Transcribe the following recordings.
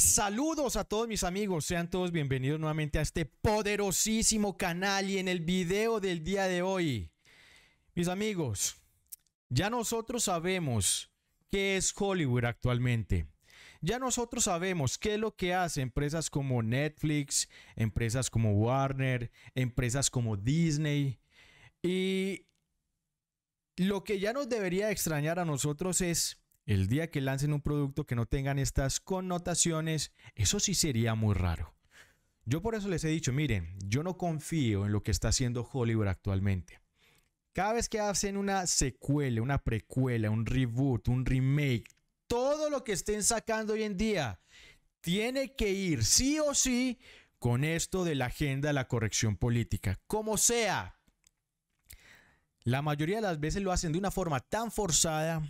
Saludos a todos mis amigos, sean todos bienvenidos nuevamente a este poderosísimo canal y en el video del día de hoy. Mis amigos, ya nosotros sabemos qué es Hollywood actualmente. Ya nosotros sabemos qué es lo que hace empresas como Netflix, empresas como Warner, empresas como Disney. Y lo que ya nos debería extrañar a nosotros es el día que lancen un producto que no tengan estas connotaciones, eso sí sería muy raro. Yo por eso les he dicho, miren, yo no confío en lo que está haciendo Hollywood actualmente. Cada vez que hacen una secuela, una precuela, un reboot, un remake, todo lo que estén sacando hoy en día tiene que ir sí o sí con esto de la agenda de la corrección política. Como sea, la mayoría de las veces lo hacen de una forma tan forzada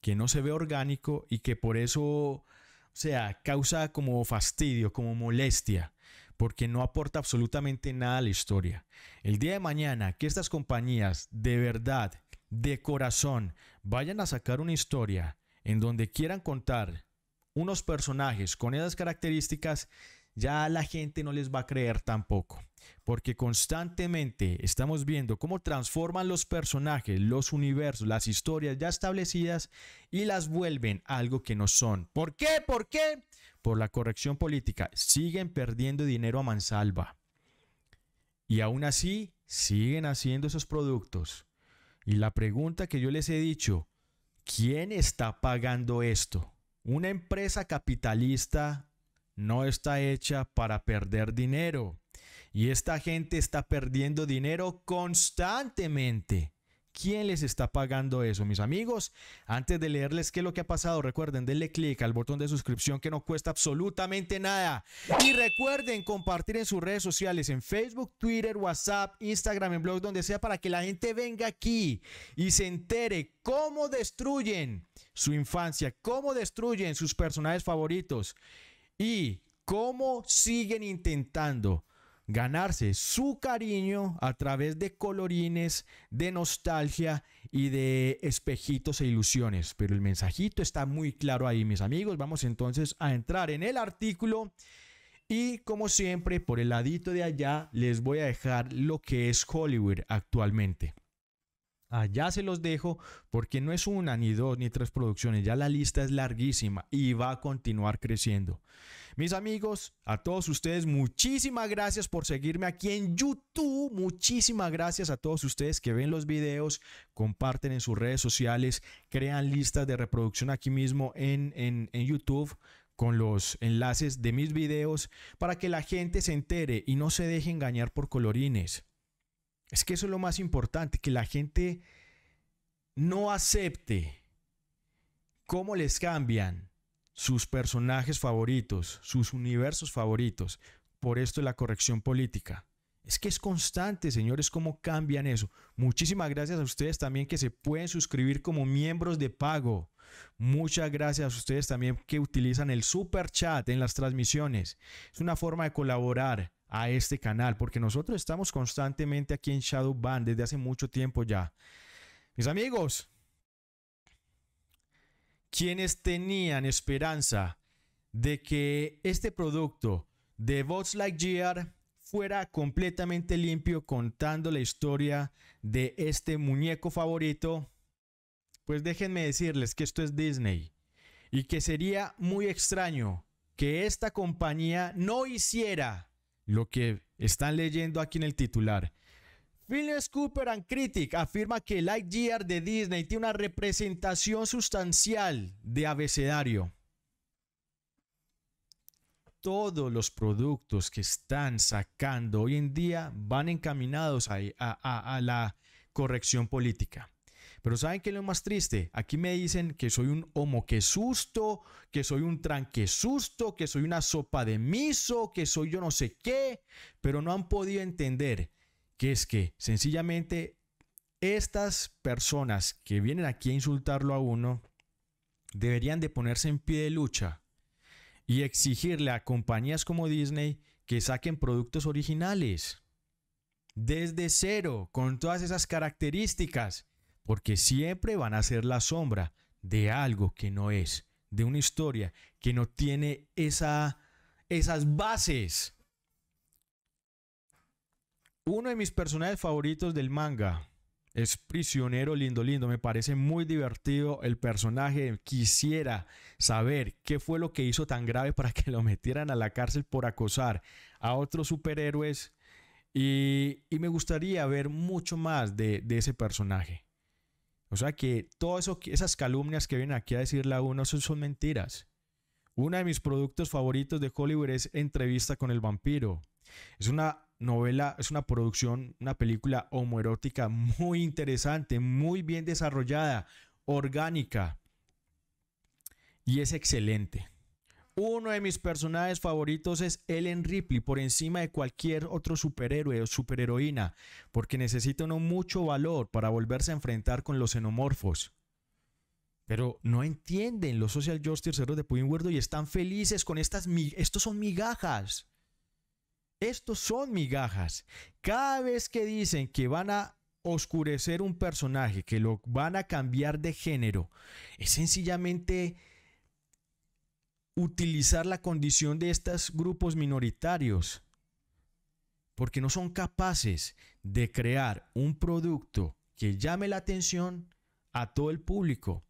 que no se ve orgánico y que por eso, o sea, causa como fastidio, como molestia, porque no aporta absolutamente nada a la historia. El día de mañana que estas compañías de verdad, de corazón, vayan a sacar una historia en donde quieran contar unos personajes con esas características, ya la gente no les va a creer tampoco. Porque constantemente estamos viendo cómo transforman los personajes, los universos, las historias ya establecidas y las vuelven algo que no son. ¿Por qué? ¿Por qué? Por la corrección política. Siguen perdiendo dinero a mansalva. Y aún así, siguen haciendo esos productos. Y la pregunta que yo les he dicho, ¿quién está pagando esto? ¿Una empresa capitalista no está hecha para perder dinero. Y esta gente está perdiendo dinero constantemente. ¿Quién les está pagando eso, mis amigos? Antes de leerles qué es lo que ha pasado, recuerden, denle clic al botón de suscripción que no cuesta absolutamente nada. Y recuerden compartir en sus redes sociales, en Facebook, Twitter, WhatsApp, Instagram, en blog, donde sea, para que la gente venga aquí y se entere cómo destruyen su infancia, cómo destruyen sus personajes favoritos y cómo siguen intentando ganarse su cariño a través de colorines, de nostalgia y de espejitos e ilusiones. Pero el mensajito está muy claro ahí, mis amigos. Vamos entonces a entrar en el artículo. Y como siempre, por el ladito de allá les voy a dejar lo que es Hollywood actualmente. Allá ah, se los dejo porque no es una, ni dos, ni tres producciones, ya la lista es larguísima y va a continuar creciendo. Mis amigos, a todos ustedes, muchísimas gracias por seguirme aquí en YouTube, muchísimas gracias a todos ustedes que ven los videos, comparten en sus redes sociales, crean listas de reproducción aquí mismo en, YouTube con los enlaces de mis videos para que la gente se entere y no se deje engañar por colorines. Es que eso es lo más importante, que la gente no acepte cómo les cambian sus personajes favoritos, sus universos favoritos. Por esto es la corrección política. Es que es constante, señores, cómo cambian eso. Muchísimas gracias a ustedes también que se pueden suscribir como miembros de pago. Muchas gracias a ustedes también que utilizan el super chat en las transmisiones. Es una forma de colaborar a este canal, porque nosotros estamos constantemente aquí en Shadow Band desde hace mucho tiempo ya. Mis amigos, quienes tenían esperanza de que este producto de Bots Like Gear fuera completamente limpio contando la historia de este muñeco favorito, pues déjenme decirles que esto es Disney y que sería muy extraño que esta compañía no hiciera lo que están leyendo aquí en el titular. Phil Cooper and Critic afirma que Lightyear de Disney tiene una representación sustancial de abecedario. Todos los productos que están sacando hoy en día van encaminados a la corrección política. Pero ¿saben qué es lo más triste? Aquí me dicen que soy un homo, que susto, que soy un tranque susto, que soy una sopa de miso, que soy yo no sé qué, pero no han podido entender que es que sencillamente estas personas que vienen aquí a insultarlo a uno deberían de ponerse en pie de lucha y exigirle a compañías como Disney que saquen productos originales desde cero, con todas esas características porque siempre van a ser la sombra de algo que no es, de una historia que no tiene esas bases. Uno de mis personajes favoritos del manga es Prisionero Lindo Lindo. Me parece muy divertido el personaje. Quisiera saber qué fue lo que hizo tan grave para que lo metieran a la cárcel por acosar a otros superhéroes. Y, me gustaría ver mucho más de ese personaje. O sea que todas esas calumnias que vienen aquí a decirle a uno son, son mentiras. Uno de mis productos favoritos de Hollywood es Entrevista con el vampiro. Es una novela, es una producción, una película homoerótica muy interesante, muy bien desarrollada, orgánica. Y es excelente. Uno de mis personajes favoritos es Ellen Ripley, por encima de cualquier otro superhéroe o superheroína, porque necesita uno mucho valor para volverse a enfrentar con los xenomorfos. Pero no entienden los social justice heroes de Puyin y están felices con estas... Estos son migajas. Estos son migajas. Cada vez que dicen que van a oscurecer un personaje, que lo van a cambiar de género, es sencillamente utilizar la condición de estos grupos minoritarios, porque no son capaces de crear un producto que llame la atención a todo el público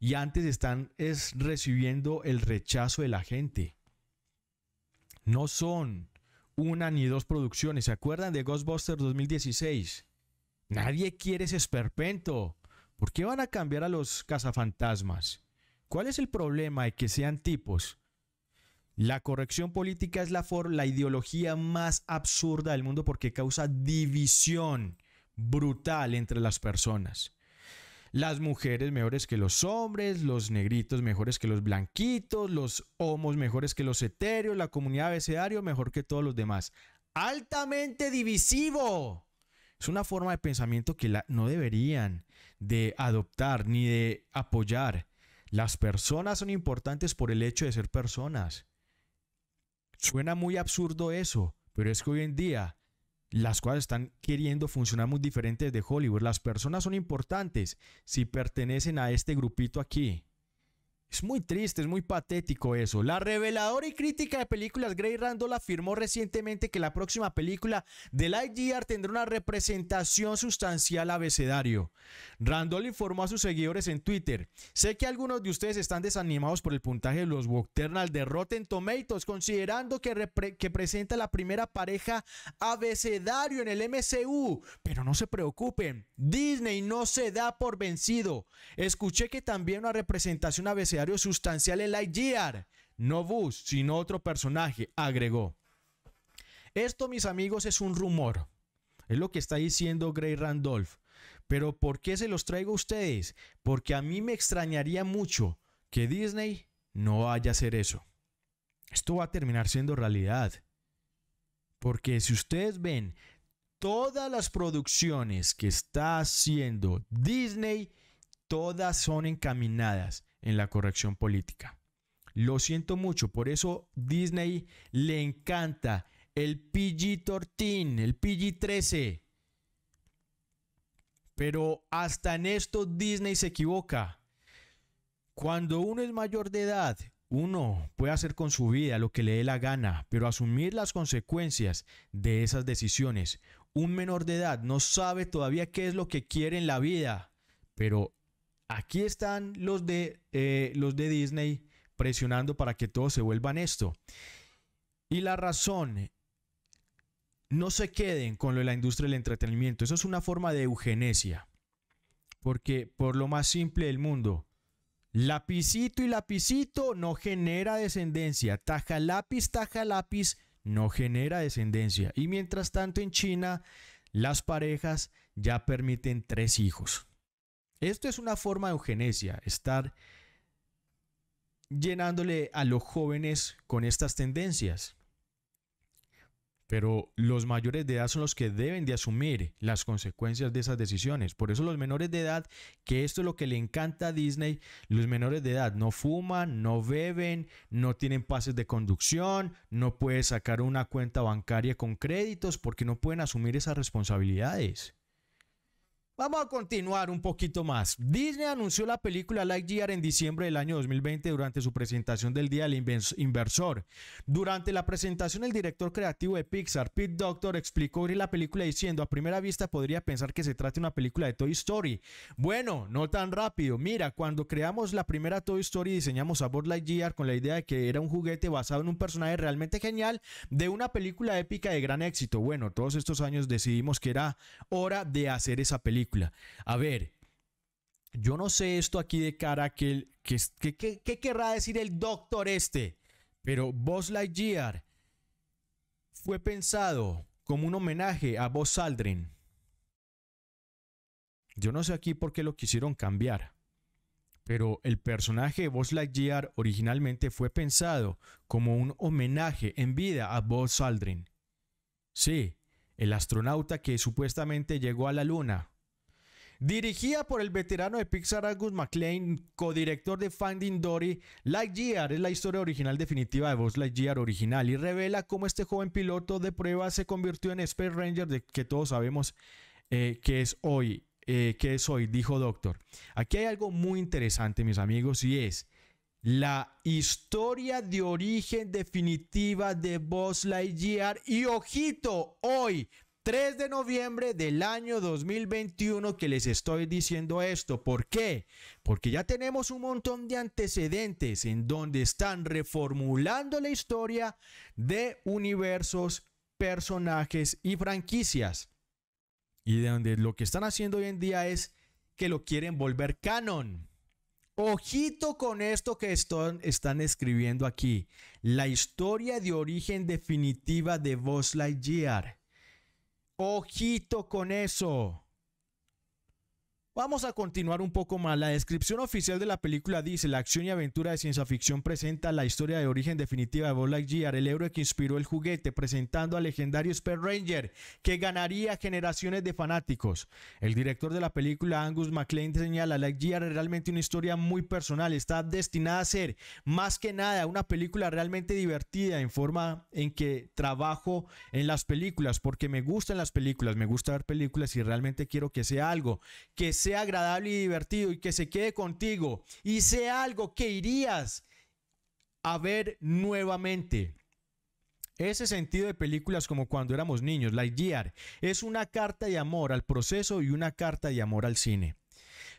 y antes están es, recibiendo el rechazo de la gente. No son una ni dos producciones. ¿Se acuerdan de Ghostbusters 2016? Nadie quiere ese esperpento. ¿Por qué van a cambiar a los cazafantasmas? ¿Cuál es el problema de que sean tipos? La corrección política es la, la ideología más absurda del mundo porque causa división brutal entre las personas. Las mujeres mejores que los hombres, los negritos mejores que los blanquitos, los homos mejores que los etéreos, la comunidad abecedario mejor que todos los demás. Altamente divisivo. Es una forma de pensamiento que no deberían de adoptar ni de apoyar. Las personas son importantes por el hecho de ser personas. Suena muy absurdo eso, pero es que hoy en día las cosas están queriendo funcionar muy diferentes de Hollywood. Las personas son importantes si pertenecen a este grupito aquí. Es muy triste, es muy patético eso. La reveladora y crítica de películas Grey Randall afirmó recientemente que la próxima película de Lightyear tendrá una representación sustancial abecedario. Randall informó a sus seguidores en Twitter, sé que algunos de ustedes están desanimados por el puntaje de los Wokternal de Rotten Tomatoes, considerando que, que presenta la primera pareja abecedario en el MCU, pero no se preocupen, Disney no se da por vencido. Escuché que también una representación abecedario sustancial en IGR, No Buzz, sino otro personaje, agregó. Esto, mis amigos, es un rumor. Es lo que está diciendo Gray Randolph. Pero ¿por qué se los traigo a ustedes? Porque a mí me extrañaría mucho que Disney no vaya a hacer eso. Esto va a terminar siendo realidad. Porque si ustedes ven todas las producciones que está haciendo Disney, todas son encaminadas en la corrección política. Lo siento mucho, por eso Disney le encanta el PG-13, el PG-13. Pero hasta en esto Disney se equivoca. Cuando uno es mayor de edad, uno puede hacer con su vida lo que le dé la gana, pero asumir las consecuencias de esas decisiones. Un menor de edad no sabe todavía qué es lo que quiere en la vida, pero aquí están los de, eh, los de Disney presionando para que todos se vuelvan esto. Y la razón, no se queden con lo de la industria del entretenimiento. Eso es una forma de eugenesia. Porque por lo más simple del mundo, lapicito y lapicito no genera descendencia. Taja lápiz, taja lápiz no genera descendencia. Y mientras tanto en China, las parejas ya permiten tres hijos. Esto es una forma de eugenesia, estar llenándole a los jóvenes con estas tendencias. Pero los mayores de edad son los que deben de asumir las consecuencias de esas decisiones. Por eso los menores de edad, que esto es lo que le encanta a Disney, los menores de edad no fuman, no beben, no tienen pases de conducción, no pueden sacar una cuenta bancaria con créditos porque no pueden asumir esas responsabilidades. Vamos a continuar un poquito más. Disney anunció la película Lightyear en diciembre del año 2020 durante su presentación del Día del Inversor. Durante la presentación, el director creativo de Pixar, Pete Doctor, explicó la película diciendo, a primera vista podría pensar que se trate de una película de Toy Story. Bueno, no tan rápido. Mira, cuando creamos la primera Toy Story diseñamos a Buzz Lightyear con la idea de que era un juguete basado en un personaje realmente genial de una película épica de gran éxito. Bueno, todos estos años decidimos que era hora de hacer esa película. A ver, yo no sé esto aquí de cara a que, que, que, querrá decir el doctor este, pero Buzz Lightyear fue pensado como un homenaje a Buzz Aldrin. Yo no sé aquí por qué lo quisieron cambiar, pero el personaje de Buzz Lightyear originalmente fue pensado como un homenaje en vida a Buzz Aldrin. Sí, el astronauta que supuestamente llegó a la Luna Dirigida por el veterano de Pixar Angus McLean, codirector de Finding Dory, Lightyear es la historia original definitiva de Buzz Lightyear original y revela cómo este joven piloto de prueba se convirtió en Space Ranger de que todos sabemos eh, que es hoy, eh, que es hoy, dijo Doctor. Aquí hay algo muy interesante, mis amigos, y es la historia de origen definitiva de Buzz Lightyear y ojito, hoy 3 de noviembre del año 2021 que les estoy diciendo esto. ¿Por qué? Porque ya tenemos un montón de antecedentes en donde están reformulando la historia de universos, personajes y franquicias. Y de donde lo que están haciendo hoy en día es que lo quieren volver canon. Ojito con esto que están, están escribiendo aquí. La historia de origen definitiva de Buzz Lightyear Ojito con eso. Vamos a continuar un poco más. La descripción oficial de la película dice, la acción y aventura de ciencia ficción presenta la historia de origen definitiva de Buzz Lightyear, el héroe que inspiró el juguete, presentando al legendario Spare Ranger, que ganaría generaciones de fanáticos. El director de la película, Angus MacLean, señala, Lightyear es realmente una historia muy personal, está destinada a ser, más que nada, una película realmente divertida en forma en que trabajo en las películas, porque me gustan las películas, me gusta ver películas y realmente quiero que sea algo que sea sea agradable y divertido y que se quede contigo y sea algo que irías a ver nuevamente. Ese sentido de películas como cuando éramos niños, Lightyear, es una carta de amor al proceso y una carta de amor al cine.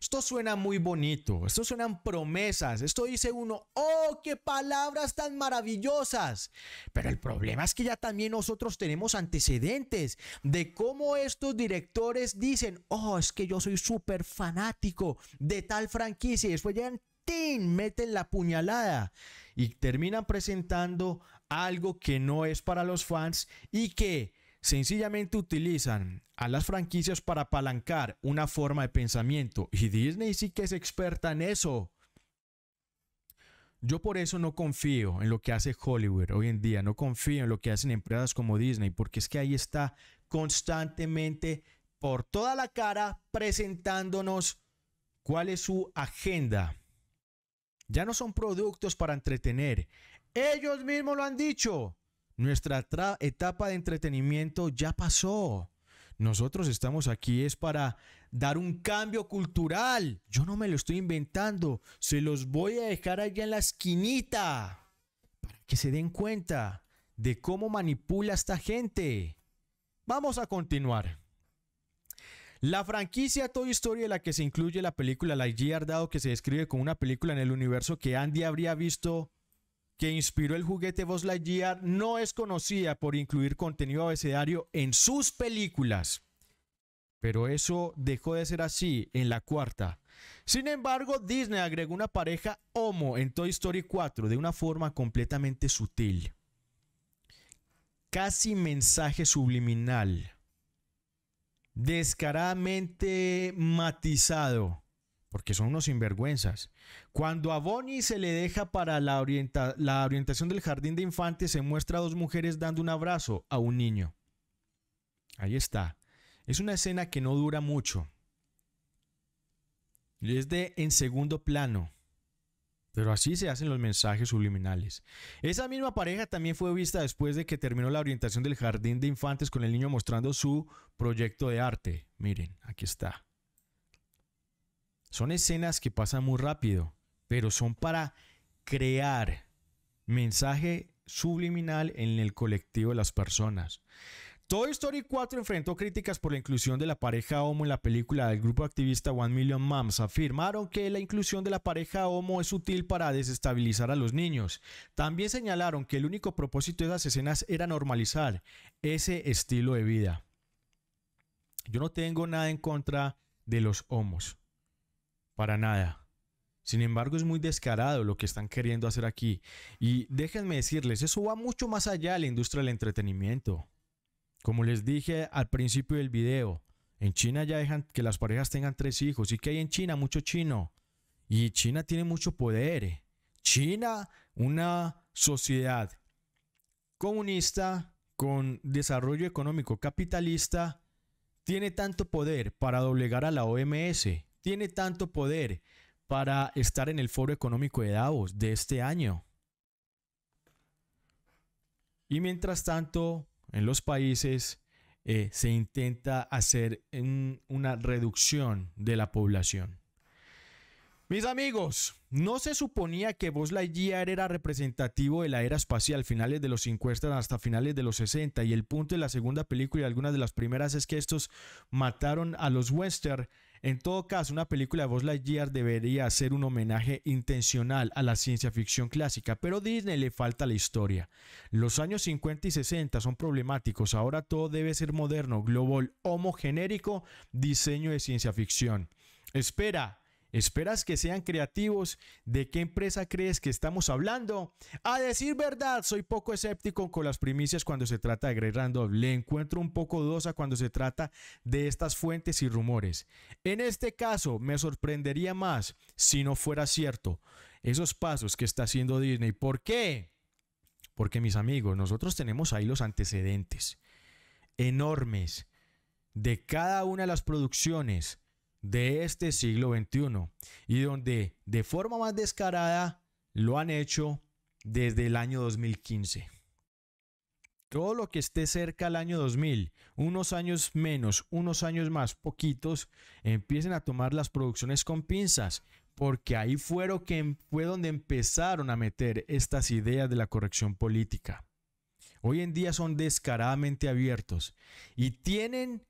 Esto suena muy bonito, esto suenan promesas, esto dice uno, oh, qué palabras tan maravillosas. Pero el problema es que ya también nosotros tenemos antecedentes de cómo estos directores dicen, oh, es que yo soy súper fanático de tal franquicia y después llegan ¡Tin! meten la puñalada y terminan presentando algo que no es para los fans y que Sencillamente utilizan a las franquicias para apalancar una forma de pensamiento y Disney sí que es experta en eso. Yo por eso no confío en lo que hace Hollywood hoy en día, no confío en lo que hacen empresas como Disney, porque es que ahí está constantemente por toda la cara presentándonos cuál es su agenda. Ya no son productos para entretener. Ellos mismos lo han dicho. Nuestra etapa de entretenimiento ya pasó. Nosotros estamos aquí es para dar un cambio cultural. Yo no me lo estoy inventando. Se los voy a dejar allá en la esquinita. Para que se den cuenta de cómo manipula esta gente. Vamos a continuar. La franquicia Toy Story en la que se incluye la película Lightyear, dado que se describe como una película en el universo que Andy habría visto que inspiró el juguete Buzz Lightyear no es conocida por incluir contenido abecedario en sus películas. Pero eso dejó de ser así en la cuarta. Sin embargo, Disney agregó una pareja homo en Toy Story 4 de una forma completamente sutil. Casi mensaje subliminal. Descaradamente matizado porque son unos sinvergüenzas. Cuando a Bonnie se le deja para la, la orientación del jardín de infantes, se muestra a dos mujeres dando un abrazo a un niño. Ahí está. Es una escena que no dura mucho. Y Es de en segundo plano. Pero así se hacen los mensajes subliminales. Esa misma pareja también fue vista después de que terminó la orientación del jardín de infantes con el niño mostrando su proyecto de arte. Miren, aquí está. Son escenas que pasan muy rápido, pero son para crear mensaje subliminal en el colectivo de las personas. Toy Story 4 enfrentó críticas por la inclusión de la pareja homo en la película del grupo activista One Million Moms. Afirmaron que la inclusión de la pareja homo es útil para desestabilizar a los niños. También señalaron que el único propósito de esas escenas era normalizar ese estilo de vida. Yo no tengo nada en contra de los homos. Para nada. Sin embargo, es muy descarado lo que están queriendo hacer aquí. Y déjenme decirles, eso va mucho más allá de la industria del entretenimiento. Como les dije al principio del video, en China ya dejan que las parejas tengan tres hijos. ¿Y que hay en China? Mucho chino. Y China tiene mucho poder. Eh. China, una sociedad comunista con desarrollo económico capitalista, tiene tanto poder para doblegar a la OMS tiene tanto poder para estar en el foro económico de Davos de este año. Y mientras tanto, en los países eh, se intenta hacer una reducción de la población. Mis amigos, no se suponía que Buzz Lightyear era representativo de la era espacial, finales de los 50 hasta finales de los 60, y el punto de la segunda película y algunas de las primeras es que estos mataron a los western en todo caso, una película de Buzz Lightyear debería ser un homenaje intencional a la ciencia ficción clásica, pero Disney le falta la historia. Los años 50 y 60 son problemáticos, ahora todo debe ser moderno, global, homogenérico, diseño de ciencia ficción. Espera, ¿Esperas que sean creativos? ¿De qué empresa crees que estamos hablando? A decir verdad, soy poco escéptico con las primicias cuando se trata de Grey Randolph. Le encuentro un poco dudosa cuando se trata de estas fuentes y rumores. En este caso, me sorprendería más si no fuera cierto esos pasos que está haciendo Disney. ¿Por qué? Porque mis amigos, nosotros tenemos ahí los antecedentes enormes de cada una de las producciones de este siglo XXI y donde de forma más descarada lo han hecho desde el año 2015. Todo lo que esté cerca al año 2000, unos años menos, unos años más, poquitos, empiecen a tomar las producciones con pinzas, porque ahí fueron que em, fue donde empezaron a meter estas ideas de la corrección política. Hoy en día son descaradamente abiertos y tienen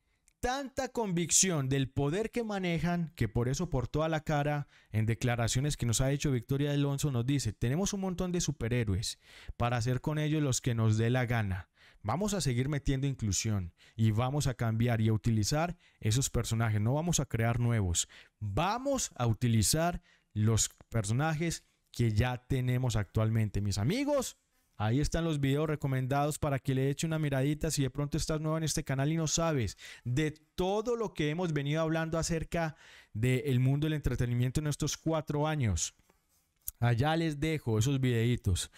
tanta convicción del poder que manejan que por eso por toda la cara en declaraciones que nos ha hecho Victoria Alonso nos dice, tenemos un montón de superhéroes para hacer con ellos los que nos dé la gana. Vamos a seguir metiendo inclusión y vamos a cambiar y a utilizar esos personajes, no vamos a crear nuevos. Vamos a utilizar los personajes que ya tenemos actualmente, mis amigos. Ahí están los videos recomendados para que le eche una miradita si de pronto estás nuevo en este canal y no sabes de todo lo que hemos venido hablando acerca del mundo del entretenimiento en estos cuatro años. Allá les dejo esos videitos.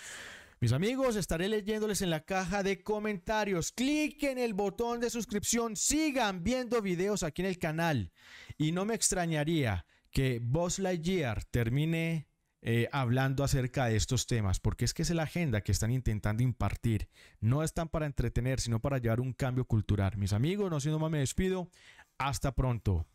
Mis amigos, estaré leyéndoles en la caja de comentarios. Cliquen el botón de suscripción, sigan viendo videos aquí en el canal y no me extrañaría que Boss Lightyear termine eh, hablando acerca de estos temas, porque es que es la agenda que están intentando impartir. No están para entretener, sino para llevar un cambio cultural. Mis amigos, no siendo más me despido. Hasta pronto.